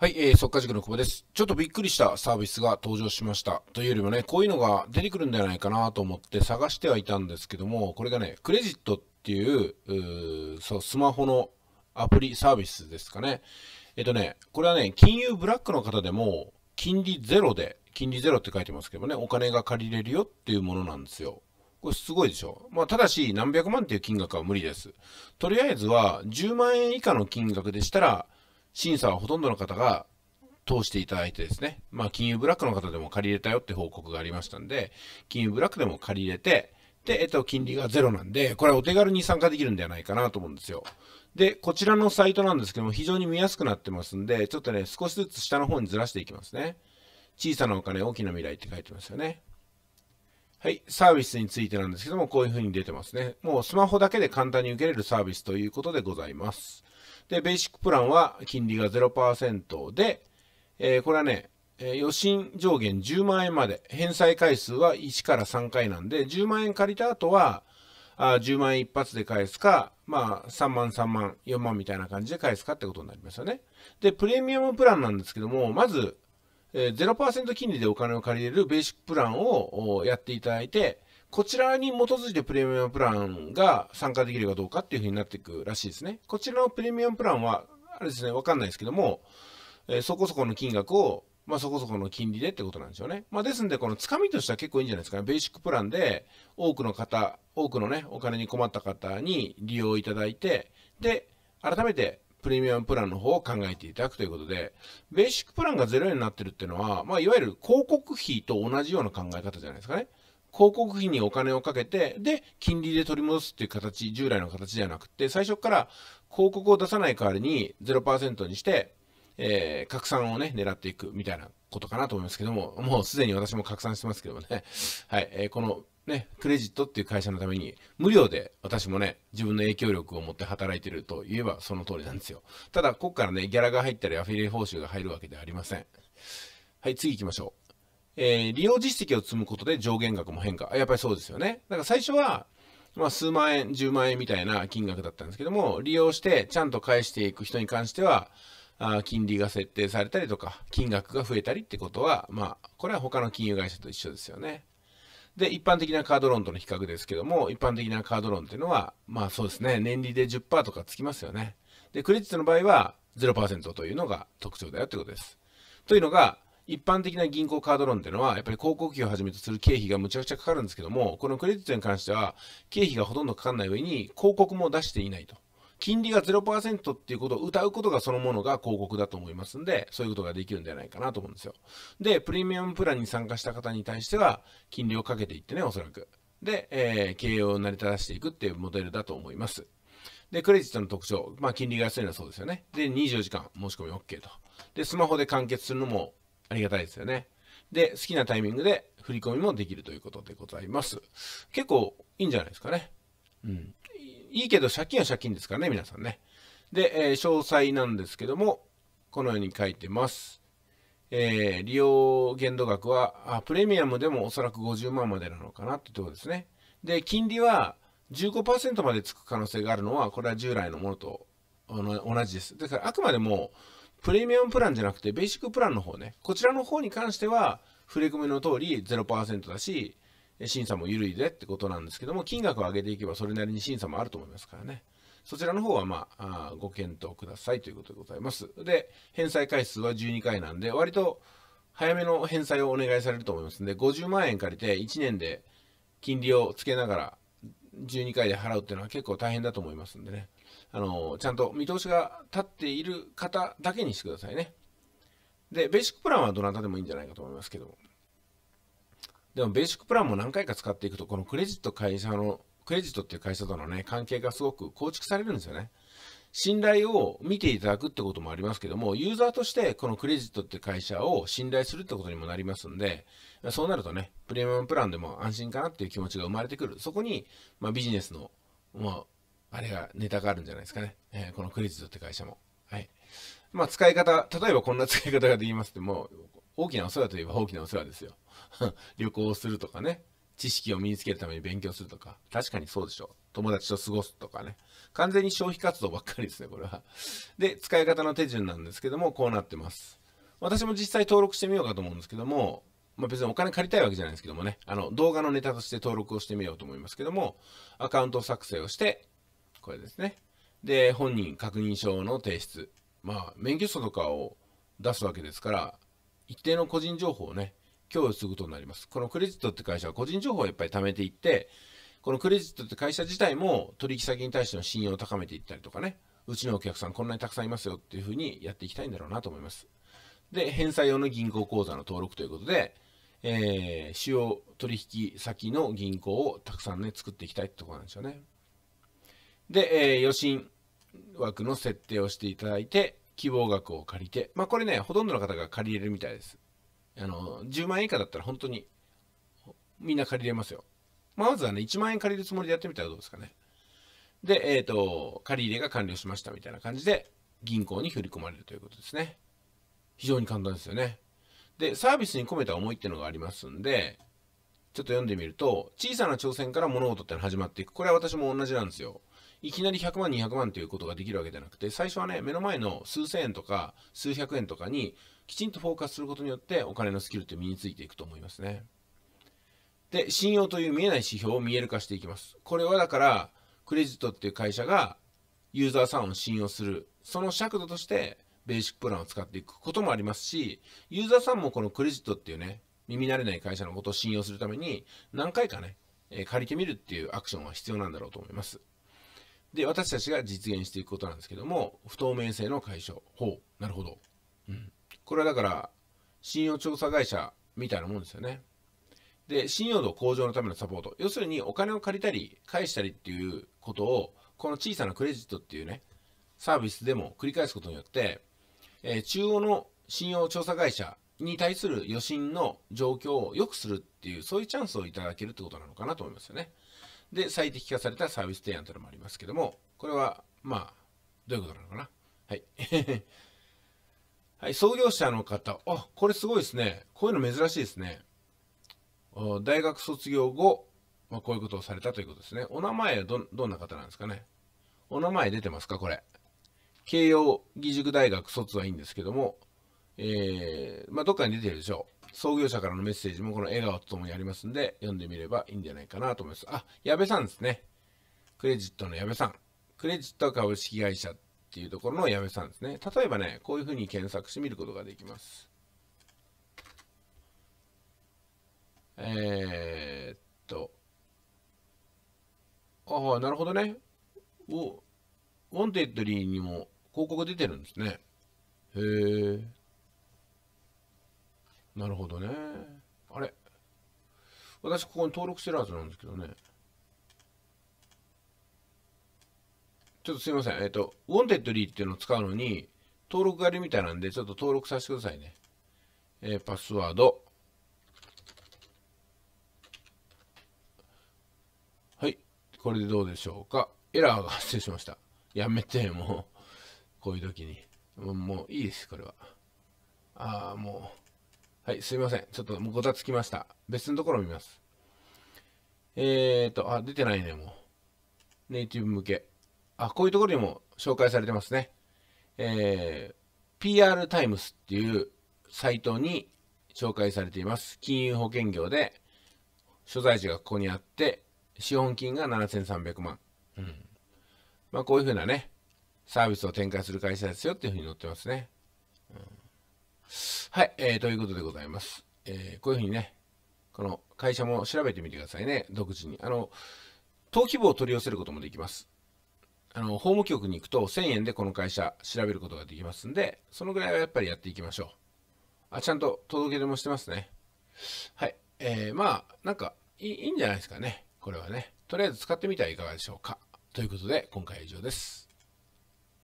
はい、えー、速稼塾の久保です。ちょっとびっくりしたサービスが登場しました。というよりもね、こういうのが出てくるんじゃないかなと思って探してはいたんですけども、これがね、クレジットっていう、うそう、スマホのアプリサービスですかね。えっとね、これはね、金融ブラックの方でも、金利ゼロで、金利ゼロって書いてますけどね、お金が借りれるよっていうものなんですよ。これすごいでしょ。まあ、ただし、何百万っていう金額は無理です。とりあえずは、10万円以下の金額でしたら、審査はほとんどの方が通していただいてですね、まあ、金融ブラックの方でも借りれたよって報告がありましたんで、金融ブラックでも借り入れて、で、えっと、金利がゼロなんで、これはお手軽に参加できるんではないかなと思うんですよ。で、こちらのサイトなんですけども、非常に見やすくなってますんで、ちょっとね、少しずつ下の方にずらしていきますね。小さなお金、大きな未来って書いてますよね。はい、サービスについてなんですけども、こういうふうに出てますね。もうスマホだけで簡単に受けれるサービスということでございます。で、ベーシックプランは金利が0%で、えー、これはね、え予診上限10万円まで、返済回数は1から3回なんで、10万円借りた後は、あ10万円一発で返すか、まあ、3万、3万、4万みたいな感じで返すかってことになりますよね。で、プレミアムプランなんですけども、まず、えー、0%金利でお金を借りれるベーシックプランをやっていただいて、こちらに基づいてプレミアムプランが参加できるかどうかっていうふうになっていくらしいですね。こちらのプレミアムプランは、あれですね、わかんないですけども、えー、そこそこの金額を、まあ、そこそこの金利でってことなんですよね。まあ、ですんで、このつかみとしては結構いいんじゃないですかね。ベーシックプランで、多くの方、多くのね、お金に困った方に利用いただいて、で、改めてプレミアムプランの方を考えていただくということで、ベーシックプランが0円になってるっていうのは、まあ、いわゆる広告費と同じような考え方じゃないですかね。広告費にお金をかけて、で、金利で取り戻すっていう形、従来の形ではなくて、最初から広告を出さない代わりに0%にして、えー、拡散をね、狙っていくみたいなことかなと思いますけども、もうすでに私も拡散してますけどもね、はい、えー、このね、クレジットっていう会社のために、無料で私もね、自分の影響力を持って働いてると言えばその通りなんですよ。ただ、ここからね、ギャラが入ったり、アフィリエ報酬が入るわけではありません。はい、次行きましょう。えー、利用実績を積むことで上限額も変化。やっぱりそうですよね。だから最初は、まあ、数万円、10万円みたいな金額だったんですけども、利用してちゃんと返していく人に関しては、あ金利が設定されたりとか、金額が増えたりってことは、まあ、これは他の金融会社と一緒ですよね。で、一般的なカードローンとの比較ですけども、一般的なカードローンっていうのは、まあそうですね、年利で10%とかつきますよね。で、クレジットの場合は0%というのが特徴だよってことです。というのが、一般的な銀行カードローンっていうのは、やっぱり広告費をはじめとする経費がむちゃくちゃかかるんですけども、このクレジットに関しては、経費がほとんどかかんない上に、広告も出していないと。金利が0%っていうことを歌うことがそのものが広告だと思いますんで、そういうことができるんじゃないかなと思うんですよ。で、プレミアムプランに参加した方に対しては、金利をかけていってね、おそらく。で、えー、経営を成り立たせていくっていうモデルだと思います。で、クレジットの特徴、まあ、金利が安いのはそうですよね。で、24時間申し込み OK と。で、スマホで完結するのもありがたいですよね。で、好きなタイミングで振り込みもできるということでございます。結構いいんじゃないですかね。うん。いいけど借金は借金ですからね、皆さんね。で、えー、詳細なんですけども、このように書いてます。えー、利用限度額はあ、プレミアムでもおそらく50万までなのかなってところですね。で、金利は15%までつく可能性があるのは、これは従来のものと同じです。だからあくまでもプレミアムプランじゃなくて、ベーシックプランの方ね。こちらの方に関しては、触れ込みの通り0%だし、審査も緩いでってことなんですけども、金額を上げていけばそれなりに審査もあると思いますからね。そちらの方は、まあ、あご検討くださいということでございます。で、返済回数は12回なんで、割と早めの返済をお願いされると思いますんで、50万円借りて1年で金利をつけながら12回で払うっていうのは結構大変だと思いますんでね。あの、ちゃんと見通しが立っている方だけにしてくださいね。で、ベーシックプランはどなたでもいいんじゃないかと思いますけどでも、ベーシックプランも何回か使っていくと、このクレジット会社の、クレジットっていう会社とのね、関係がすごく構築されるんですよね。信頼を見ていただくってこともありますけども、ユーザーとしてこのクレジットって会社を信頼するってことにもなりますんで、そうなるとね、プレミアムプランでも安心かなっていう気持ちが生まれてくる。そこに、まあ、ビジネスの、まあ、あれが、ネタがあるんじゃないですかね。えー、このクレジットって会社も。はい。まあ、使い方、例えばこんな使い方ができますって、もう、大きなお世話といえば大きなお世話ですよ。旅行するとかね、知識を身につけるために勉強するとか、確かにそうでしょう。友達と過ごすとかね。完全に消費活動ばっかりですね、これは。で、使い方の手順なんですけども、こうなってます。私も実際登録してみようかと思うんですけども、まあ、別にお金借りたいわけじゃないんですけどもね、あの、動画のネタとして登録をしてみようと思いますけども、アカウント作成をして、これですね。で、本人確認証の提出。まあ、免許証とかを出すわけですから、一定の個人情報をね、供与することになります。このクレジットって会社は個人情報をやっぱり貯めていって、このクレジットって会社自体も取引先に対しての信用を高めていったりとかね、うちのお客さんこんなにたくさんいますよっていうふうにやっていきたいんだろうなと思います。で、返済用の銀行口座の登録ということで、えー、主要取引先の銀行をたくさんね、作っていきたいってところなんですよね。で、えー、予診枠の設定をしていただいて、希望額を借りて、まあこれね、ほとんどの方が借りれるみたいです。あの、10万円以下だったら本当にみんな借りれますよ。まずはね、1万円借りるつもりでやってみたらどうですかね。で、えっ、ー、と、借り入れが完了しましたみたいな感じで、銀行に振り込まれるということですね。非常に簡単ですよね。で、サービスに込めた思いっていうのがありますんで、ちょっと読んでみると、小さな挑戦から物事っての始まっていく。これは私も同じなんですよ。いきなり100万、200万ということができるわけじゃなくて、最初はね、目の前の数千円とか数百円とかにきちんとフォーカスすることによってお金のスキルって身についていくと思いますね。で、信用という見えない指標を見える化していきます。これはだから、クレジットっていう会社がユーザーさんを信用する、その尺度としてベーシックプランを使っていくこともありますし、ユーザーさんもこのクレジットっていうね、耳慣れない会社のことを信用するために何回かね、え借りてみるっていうアクションは必要なんだろうと思います。で、私たちが実現していくことなんですけども、不透明性の解消。ほう、なるほど。うん。これはだから、信用調査会社みたいなもんですよね。で、信用度向上のためのサポート。要するに、お金を借りたり、返したりっていうことを、この小さなクレジットっていうね、サービスでも繰り返すことによって、えー、中央の信用調査会社に対する余震の状況を良くするっていう、そういうチャンスをいただけるってことなのかなと思いますよね。で、最適化されたサービス提案というのもありますけども、これは、まあ、どういうことなのかな。はい。はい、創業者の方、あ、これすごいですね。こういうの珍しいですね。大学卒業後、まあ、こういうことをされたということですね。お名前はど、どんな方なんですかね。お名前出てますか、これ。慶應義塾大学卒はいいんですけども、えー、まあ、どっかに出てるでしょう。創業者からのメッセージもこの笑顔とともにありますんで、読んでみればいいんじゃないかなと思います。あ、矢部さんですね。クレジットの矢部さん。クレジット株式会社っていうところの矢部さんですね。例えばね、こういうふうに検索してみることができます。えー、っと。ああ、なるほどね。ウォンテッドリーにも広告出てるんですね。へえ。なるほどね。あれ私ここに登録してるはずなんですけどね。ちょっとすいません。えっ、ー、と、ウォンテッドリーっていうのを使うのに、登録がありみたいなんで、ちょっと登録させてくださいね。えー、パスワード。はい。これでどうでしょうか。エラーが発生しました。やめて、もう。こういう時に。もういいです、これは。ああ、もう。はい、すいません。ちょっともうごたつきました。別のところを見ます。えーと、あ、出てないね、もう。ネイティブ向け。あ、こういうところにも紹介されてますね。えー、PR タイムスっていうサイトに紹介されています。金融保険業で、所在地がここにあって、資本金が7300万。うん。まあ、こういうふうなね、サービスを展開する会社ですよっていうふうに載ってますね。うんはい、えー、ということでございます。えー、こういうふうにね、この会社も調べてみてくださいね、独自に。あの、登記簿を取り寄せることもできます。あの、法務局に行くと1000円でこの会社調べることができますんで、そのぐらいはやっぱりやっていきましょう。あ、ちゃんと届け出もしてますね。はい。えー、まあ、なんかいい、いいんじゃないですかね。これはね。とりあえず使ってみてはいかがでしょうか。ということで、今回は以上です。